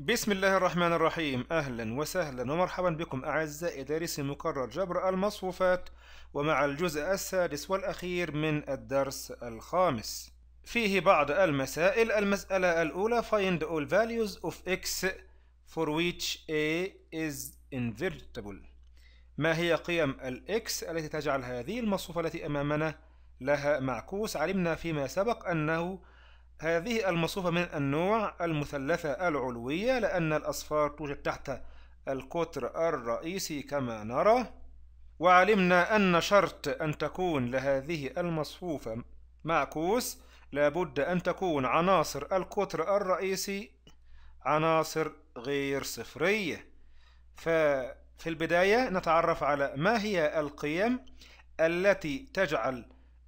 بسم الله الرحمن الرحيم أهلا وسهلا ومرحبا بكم أعزائي دارسي مكرر جبر المصفوفات ومع الجزء السادس والأخير من الدرس الخامس فيه بعض المسائل المسألة الأولى find all values of x for which a is invertible ما هي قيم الإكس التي تجعل هذه المصفوفة التي أمامنا لها معكوس علمنا فيما سبق أنه هذه المصفوفة من النوع المثلثة العلوية لأن الأصفار توجد تحت القطر الرئيسي كما نرى وعلمنا أن شرط أن تكون لهذه المصفوفة معكوس لابد أن تكون عناصر القطر الرئيسي عناصر غير صفرية ففي البداية نتعرف على ما هي القيم التي تجعل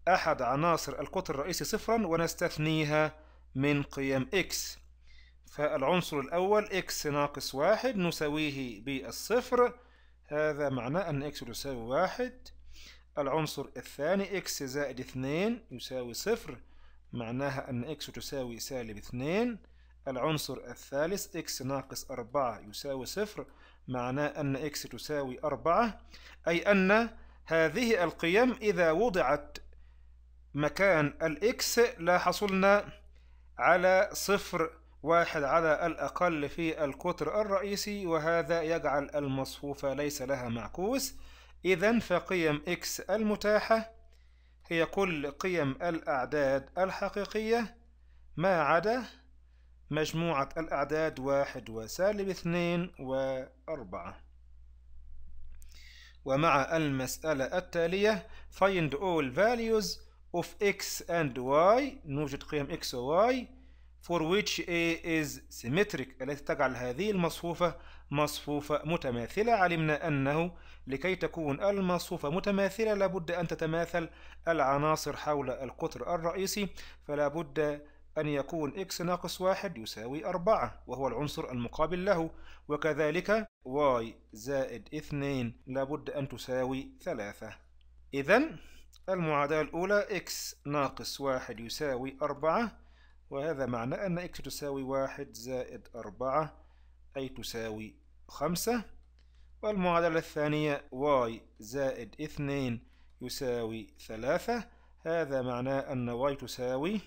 أحد عناصر القطر الرئيسي صفرا ونستثنيها من قيم x فالعنصر الأول x ناقص واحد نساويه بالصفر هذا معناه أن x تساوي واحد العنصر الثاني x زائد اثنين يساوي صفر معناها أن x تساوي سالب اثنين العنصر الثالث x ناقص أربعة يساوي صفر معناه أن x تساوي أربعة أي أن هذه القيم إذا وضعت مكان الإكس لا حصلنا على صفر واحد على الأقل في القطر الرئيسي وهذا يجعل المصفوفة ليس لها معكوس إذا فقيم x المتاحة هي كل قيم الأعداد الحقيقية ما عدا مجموعة الأعداد واحد وسالب اثنين وأربعة ومع المسألة التالية find all values of x and y نوجد قيم x و y for which A is symmetric التي تجعل هذه المصفوفة مصفوفة متماثلة علمنا أنه لكي تكون المصفوفة متماثلة لابد أن تتماثل العناصر حول القطر الرئيسي فلا بد أن يكون x ناقص واحد يساوي أربعة وهو العنصر المقابل له وكذلك y زائد اثنين لابد أن تساوي ثلاثة إذا المعادلة الأولى x ناقص واحد يساوي أربعة وهذا معنى أن x تساوي واحد زائد أربعة أي تساوي خمسة والمعادلة الثانية y زائد اثنين يساوي ثلاثة هذا معناه أن y تساوي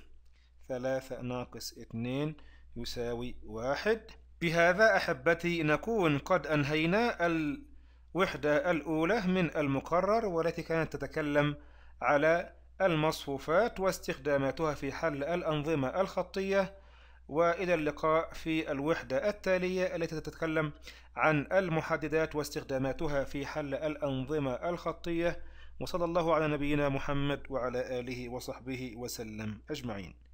ثلاثة ناقص اثنين يساوي واحد بهذا أحبتي نكون قد أنهينا الوحدة الأولى من المقرر والتي كانت تتكلم على المصفوفات واستخداماتها في حل الأنظمة الخطية وإلى اللقاء في الوحدة التالية التي تتكلم عن المحددات واستخداماتها في حل الأنظمة الخطية وصلى الله على نبينا محمد وعلى آله وصحبه وسلم أجمعين